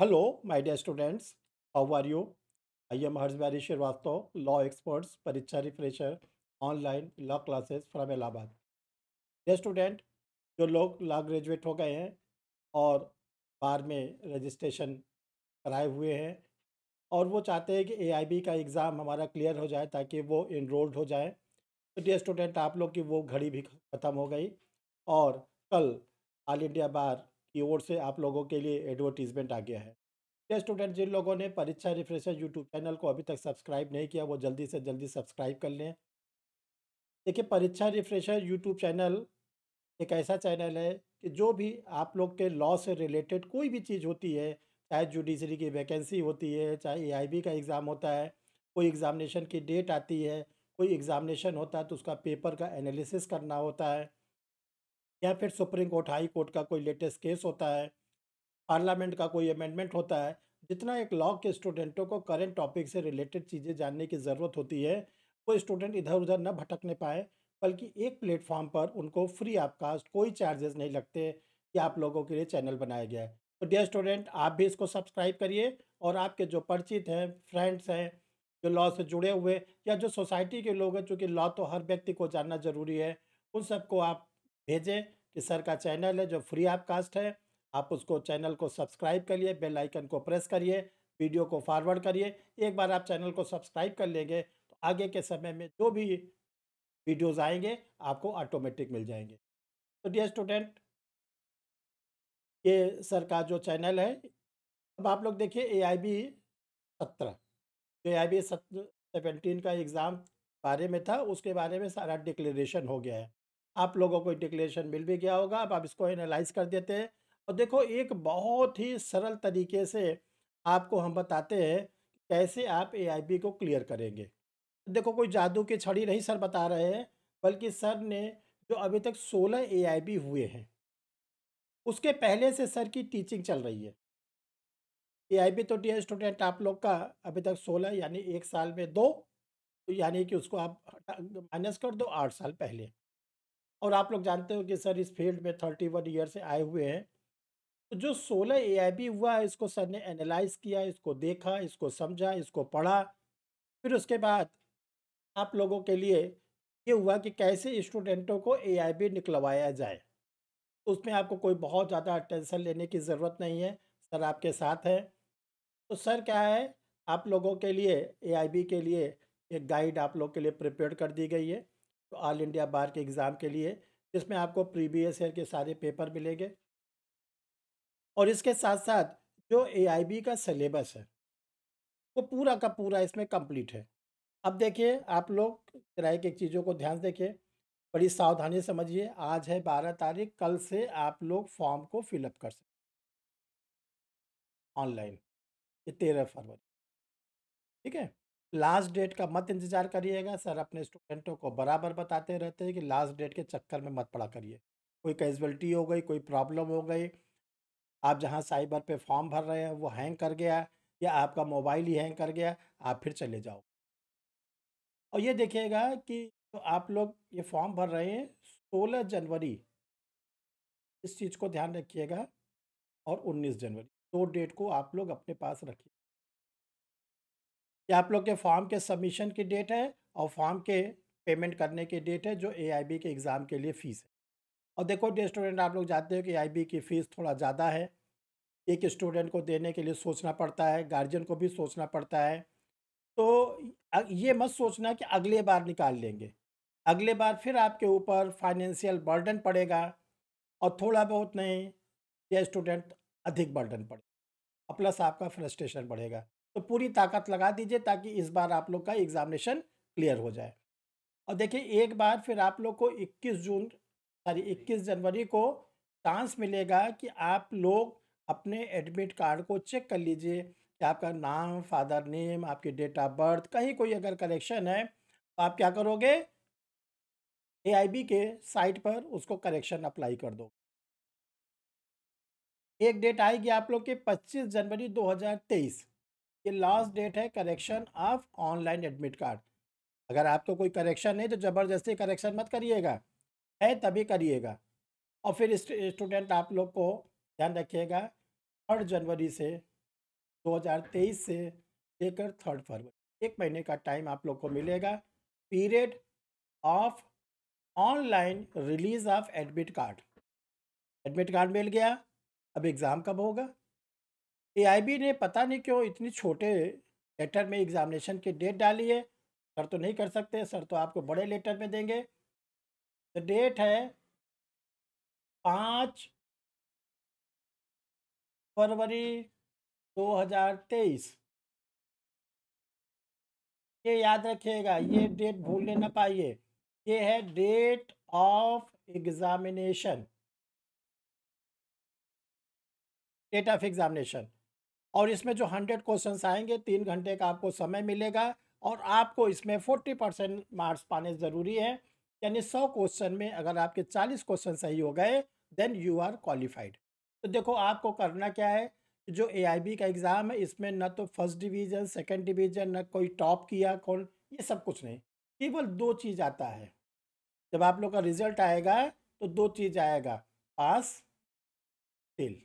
hello my dear students how are you I am Harsh Bihari Shrivastava law experts परीक्षा refresher online law classes from Allahabad the student जो लोग law graduate हो गए हैं और बार में रजिस्ट्रेशन कराए हुए हैं और वो चाहते हैं कि एआईबी का एग्ज़ाम हमारा क्लियर हो जाए ताकि वो इनरोल्ड हो जाए तो डियर स्टूडेंट आप लोग की वो घड़ी भी ख़त्म हो गई और कल ऑल इंडिया बार की ओर से आप लोगों के लिए एडवर्टीजमेंट आ गया है ये स्टूडेंट जिन लोगों ने परीक्षा रिफ्रेशर यूट्यूब चैनल को अभी तक सब्सक्राइब नहीं किया वो जल्दी से जल्दी सब्सक्राइब कर लें देखिए परीक्षा रिफ्रेशर यूट्यूब चैनल एक ऐसा चैनल है कि जो भी आप लोग के लॉ से रिलेटेड कोई भी चीज़ होती है चाहे जुडिशरी की वैकेंसी होती है चाहे बी का एग्ज़ाम होता है कोई एग्ज़ामिनेशन की डेट आती है कोई एग्ज़ामिनेशन होता है तो उसका पेपर का एनालिसिस करना होता है या फिर सुप्रीम कोर्ट हाई कोर्ट का कोई लेटेस्ट केस होता है पार्लियामेंट का कोई अमेंडमेंट होता है जितना एक लॉ के स्टूडेंटों को करंट टॉपिक से रिलेटेड चीज़ें जानने की ज़रूरत होती है वो स्टूडेंट इधर उधर न भटकने पाए बल्कि एक प्लेटफॉर्म पर उनको फ्री ऑफ कास्ट कोई चार्जेस नहीं लगते कि आप लोगों के लिए चैनल बनाया गया है तो डियर स्टूडेंट आप भी इसको सब्सक्राइब करिए और आपके जो परिचित हैं फ्रेंड्स हैं जो लॉ से जुड़े हुए या जो सोसाइटी के लोग हैं चूँकि लॉ तो हर व्यक्ति को जानना ज़रूरी है उन सबको आप भेजें कि सर का चैनल है जो फ्री ऑफ कास्ट है आप उसको चैनल को सब्सक्राइब करिए बेल आइकन को प्रेस करिए वीडियो को फॉरवर्ड करिए एक बार आप चैनल को सब्सक्राइब कर लेंगे तो आगे के समय में जो भी वीडियोज़ आएंगे आपको ऑटोमेटिक मिल जाएंगे तो डियर स्टूडेंट ये सर का जो चैनल है अब आप लोग देखिए ए आई बी सत्रह जो ए आई बी सेवेंटीन का एग्ज़ाम बारे में था उसके बारे में सारा डिक्लेरेशन हो गया है आप लोगों को डिक्लेरेशन मिल भी गया होगा अब आप इसको एनालाइज कर देते हैं और देखो एक बहुत ही सरल तरीके से आपको हम बताते हैं कैसे आप ए को क्लियर करेंगे देखो कोई जादू की छड़ी नहीं सर बता रहे हैं बल्कि सर ने जो अभी तक सोलह ए हुए हैं उसके पहले से सर की टीचिंग चल रही है ए तो डी स्टूडेंट आप लोग का अभी तक सोलह यानी एक साल में दो तो यानी कि उसको आप माइनस कर दो आठ साल पहले और आप लोग जानते हो कि सर इस फील्ड में थर्टी वन ईयर से आए हुए हैं तो जो सोलह ए हुआ इसको सर ने एनालाइज किया इसको देखा इसको समझा इसको पढ़ा फिर उसके बाद आप लोगों के लिए ये हुआ कि कैसे स्टूडेंटों को ए निकलवाया जाए तो उसमें आपको कोई बहुत ज़्यादा टेंशन लेने की ज़रूरत नहीं है सर आपके साथ है तो सर क्या है आप लोगों के लिए ए के लिए एक गाइड आप लोग के लिए प्रिपेयर कर दी गई है ऑल इंडिया बार के एग्ज़ाम के लिए जिसमें आपको प्रीवियस ईयर के सारे पेपर मिलेंगे और इसके साथ साथ जो ए का सिलेबस है वो पूरा का पूरा इसमें कंप्लीट है अब देखिए आप लोग किराए की चीज़ों को ध्यान देखिए बड़ी सावधानी समझिए आज है बारह तारीख कल से आप लोग फॉर्म को फिलअप कर सकते ऑनलाइन ये तेरह फरवरी ठीक है लास्ट डेट का मत इंतज़ार करिएगा सर अपने स्टूडेंटों को बराबर बताते रहते हैं कि लास्ट डेट के चक्कर में मत पड़ा करिए कोई कैजुअलिटी हो गई कोई प्रॉब्लम हो गई आप जहाँ साइबर पे फॉर्म भर रहे हैं वो हैंग कर गया या आपका मोबाइल ही हैंग कर गया आप फिर चले जाओ और ये देखिएगा कि तो आप लोग ये फॉर्म भर रहे हैं सोलह जनवरी इस चीज़ को ध्यान रखिएगा और उन्नीस जनवरी दो डेट को आप लोग अपने पास रखिए ये आप लोग के फॉर्म के सबमिशन की डेट है और फॉर्म के पेमेंट करने की डेट है जो ए के एग्ज़ाम के लिए फ़ीस है और देखो डे स्टूडेंट आप लोग जानते हो कि ए की फ़ीस थोड़ा ज़्यादा है एक स्टूडेंट को देने के लिए सोचना पड़ता है गार्जियन को भी सोचना पड़ता है तो ये मत सोचना कि अगले बार निकाल लेंगे अगले बार फिर आपके ऊपर फाइनेंशियल बर्डन पड़ेगा और थोड़ा बहुत नहीं यह स्टूडेंट अधिक बर्डन पड़ेगा और प्लस आपका फ्रस्ट्रेशन बढ़ेगा तो पूरी ताकत लगा दीजिए ताकि इस बार आप लोग का एग्ज़ामिनेशन क्लियर हो जाए और देखिए एक बार फिर आप लोग को 21 जून सॉरी 21 जनवरी को चांस मिलेगा कि आप लोग अपने एडमिट कार्ड को चेक कर लीजिए कि आपका नाम फादर नेम आपकी डेट ऑफ बर्थ कहीं कोई अगर करेक्शन है तो आप क्या करोगे ए के साइट पर उसको करेक्शन अप्लाई कर दो एक डेट आएगी आप लोग के 25 जनवरी ये लास्ट डेट है correction of online admit card अगर आपको कोई करेक्शन है तो ज़बरदस्ती करेक्शन मत करिएगा है तभी करिएगा और फिर स्टूडेंट आप लोग को ध्यान रखिएगा थर्ड जनवरी से 2023 से लेकर थर्ड फरवरी एक महीने का टाइम आप लोग को मिलेगा period of online release of admit card admit card मिल गया अब एग्ज़ाम कब होगा एआईबी ने पता नहीं क्यों इतनी छोटे लेटर में एग्जामिनेशन की डेट डाली है सर तो नहीं कर सकते सर तो आपको बड़े लेटर में देंगे तो डेट है पाँच फरवरी 2023 ये याद रखिएगा ये डेट भूलने ना पाइए ये है date of examination date of examination और इसमें जो हंड्रेड क्वेश्चन आएंगे तीन घंटे का आपको समय मिलेगा और आपको इसमें फोर्टी परसेंट मार्क्स पाने ज़रूरी है यानी सौ क्वेश्चन में अगर आपके चालीस क्वेश्चन सही हो गए देन यू आर क्वालिफाइड तो देखो आपको करना क्या है जो ए का एग्ज़ाम है इसमें न तो फर्स्ट डिवीज़न सेकेंड डिवीज़न न कोई टॉप किया कौन ये सब कुछ नहीं केवल दो चीज़ आता है जब आप लोग का रिजल्ट आएगा तो दो चीज़ आएगा पास फेल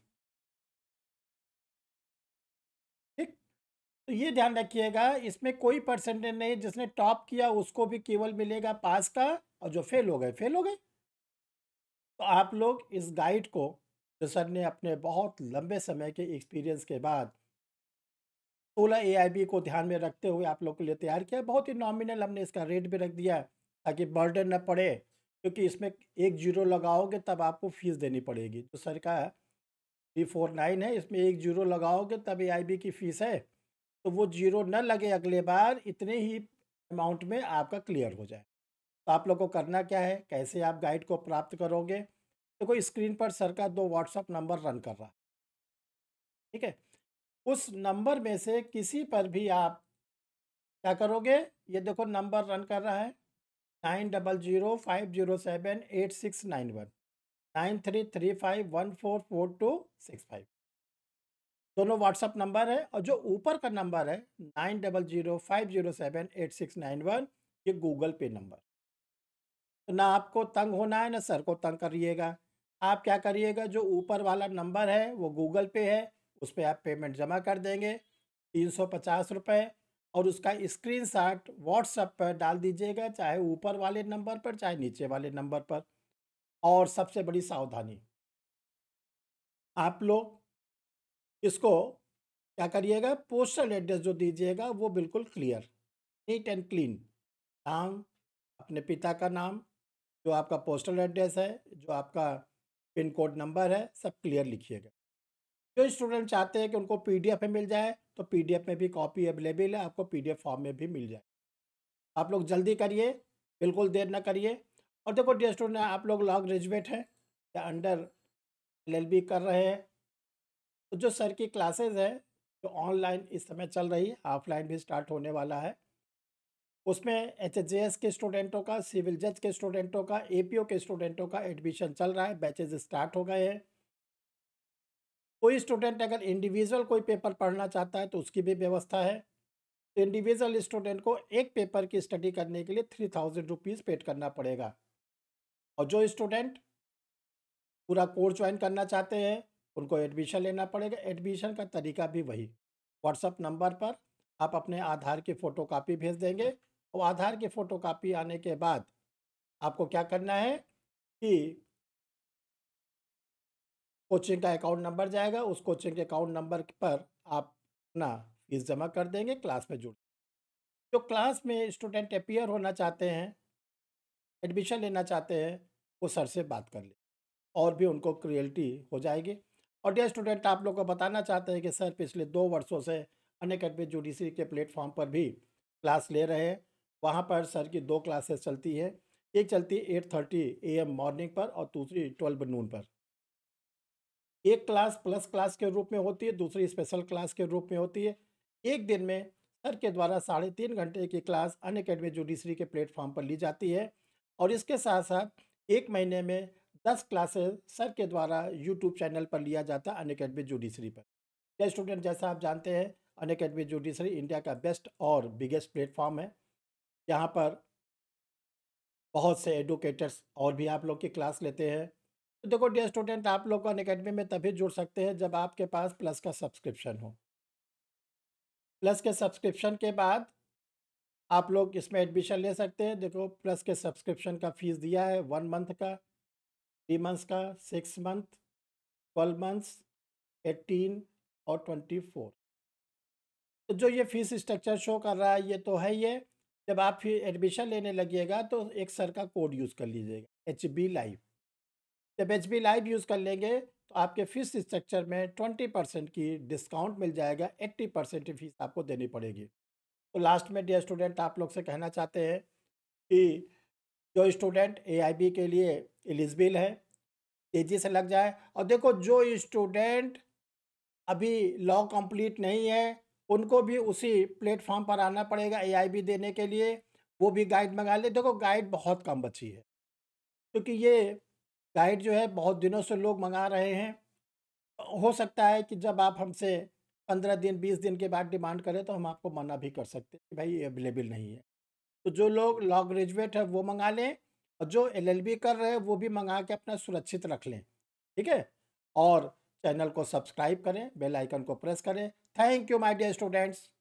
तो ये ध्यान रखिएगा इसमें कोई परसेंटेज नहीं जिसने टॉप किया उसको भी केवल मिलेगा पास का और जो फेल हो गए फेल हो गए तो आप लोग इस गाइड को जो सर ने अपने बहुत लंबे समय के एक्सपीरियंस के बाद सोलह ए को ध्यान में रखते हुए आप लोग के लिए तैयार किया बहुत ही नॉमिनल हमने इसका रेट भी रख दिया ताकि बर्डन न पड़े क्योंकि इसमें एक जीरो लगाओगे तब आपको फीस देनी पड़ेगी जो तो सर का थ्री फोर नाइन है इसमें एक जीरो लगाओगे तब ए की फ़ीस है तो वो जीरो न लगे अगले बार इतने ही अमाउंट में आपका क्लियर हो जाए तो आप लोगों को करना क्या है कैसे आप गाइड को प्राप्त करोगे देखो तो स्क्रीन पर सर का दो व्हाट्सअप नंबर रन कर रहा ठीक है उस नंबर में से किसी पर भी आप क्या करोगे ये देखो नंबर रन कर रहा है nine double zero five zero seven eight six nine one nine three three five one four four two six five दोनों व्हाट्सअप नंबर है और जो ऊपर का नंबर है nine double zero five zero seven eight six nine one ये Google Pay number तो ना आपको तंग होना है ना सर को तंग करिएगा आप क्या करिएगा जो ऊपर वाला नंबर है वो गूगल पे है उस पर पे आप पेमेंट जमा कर देंगे तीन सौ पचास रुपये और उसका स्क्रीन शॉट व्हाट्सएप पर डाल दीजिएगा चाहे ऊपर वाले नंबर पर चाहे नीचे वाले नंबर पर और सबसे बड़ी सावधानी आप लोग इसको क्या करिएगा पोस्टल एड्रेस जो दीजिएगा वो बिल्कुल क्लियर नीट एंड क्लीन नाम अपने पिता का नाम जो आपका पोस्टल एड्रेस है जो आपका पिन कोड नंबर है सब क्लियर लिखिएगा जो स्टूडेंट चाहते हैं कि उनको पीडीएफ में मिल जाए तो पीडीएफ में भी कॉपी अवेलेबल है आपको पीडीएफ फॉर्म में भी मिल जाए आप लोग जल्दी करिए बिल्कुल देर ना करिए और देखो डी स्टूडेंट आप लोग लॉ ग्रेजुएट हैं या अंडर एल कर रहे हैं तो जो सर की क्लासेज है जो ऑनलाइन इस समय चल रही है ऑफलाइन भी स्टार्ट होने वाला है उसमें एच के स्टूडेंटों का सिविल जज के स्टूडेंटों का ए के स्टूडेंटों का एडमिशन चल रहा है बैचेज स्टार्ट हो गए हैं कोई स्टूडेंट अगर इंडिविजुअल कोई पेपर पढ़ना चाहता है तो उसकी भी व्यवस्था है तो इंडिविजुअल स्टूडेंट को एक पेपर की स्टडी करने के लिए थ्री थाउजेंड रुपीज़ पेड करना पड़ेगा और जो स्टूडेंट पूरा कोर्स ज्वाइन करना चाहते हैं उनको एडमिशन लेना पड़ेगा एडमिशन का तरीका भी वही व्हाट्सअप नंबर पर आप अपने आधार की फ़ोटो कापी भेज देंगे और आधार की फ़ोटो कापी आने के बाद आपको क्या करना है कि कोचिंग का अकाउंट नंबर जाएगा उस कोचिंग के अकाउंट नंबर पर आप अपना फीस जमा कर देंगे क्लास में जुड़ जो क्लास में स्टूडेंट अपियर होना चाहते हैं एडमिशन लेना चाहते हैं वो सर से बात कर ले और भी उनको क्रियल्टी हो जाएगी और डे स्टूडेंट आप लोग को बताना चाहते हैं कि सर पिछले दो वर्षों से अन अकेडमी जुडिशरी के प्लेटफॉर्म पर भी क्लास ले रहे हैं वहाँ पर सर की दो क्लासेस चलती है एक चलती है eight thirty A M morning पर और दूसरी ट्वेल्व नून पर एक क्लास प्लस क्लास के रूप में होती है दूसरी स्पेशल क्लास के रूप में होती है एक दिन में सर के द्वारा साढ़े तीन घंटे की क्लास अन अकेडमी जुडिशरी के प्लेटफॉर्म पर ली जाती है और इसके साथ साथ एक महीने में दस क्लासेस सर के द्वारा यूट्यूब चैनल पर लिया जाता है अन अकेडमी जुडिशरी पर ये स्टूडेंट जैसा आप जानते हैं अन अकेडमी जुडिशरी इंडिया का बेस्ट और बिगेस्ट प्लेटफॉर्म है यहाँ पर बहुत से एडुकेटर्स और भी आप लोग की क्लास लेते हैं तो देखो डे स्टूडेंट आप लोग अन अकेडमी में तभी जुड़ सकते हैं जब आपके पास प्लस का सब्सक्रिप्शन हो प्लस के सब्सक्रिप्शन के बाद आप लोग इसमें एडमिशन ले सकते हैं देखो प्लस के सब्सक्रिप्शन का फीस दिया है वन मंथ का थ्री मंथ्स का six month twelve months eighteen और ट्वेंटी फोर तो जो ये फीस स्ट्रक्चर शो कर रहा है ये तो है ये जब आप फिर एडमिशन लेने लगिएगा तो एक सर का कोड यूज़ कर लीजिएगा एच बी लाइव जब एच बी लाइव यूज़ कर लेंगे तो आपके फीस स्ट्रक्चर में ट्वेंटी परसेंट की डिस्काउंट मिल जाएगा एट्टी परसेंट की फ़ीस आपको देनी पड़ेगी तो लास्ट में डियर स्टूडेंट आप लोग से कहना चाहते हैं कि जो स्टूडेंट ए के लिए एलिजिबल है तेज़ी से लग जाए और देखो जो स्टूडेंट अभी लॉ कंप्लीट नहीं है उनको भी उसी प्लेटफॉर्म पर आना पड़ेगा ए देने के लिए वो भी गाइड मंगा ले देखो गाइड बहुत कम बची है क्योंकि तो ये गाइड जो है बहुत दिनों से लोग मंगा रहे हैं हो सकता है कि जब आप हमसे पंद्रह दिन बीस दिन के बाद डिमांड करें तो हम आपको मना भी कर सकते हैं कि भाई ये अवेलेबल नहीं है तो जो लोग लॉ ग्रेजुएट है वो मंगा लें और जो एलएलबी कर रहे हैं वो भी मंगा के अपना सुरक्षित रख लें ठीक है और चैनल को सब्सक्राइब करें बेल आइकन को प्रेस करें thank you my dear students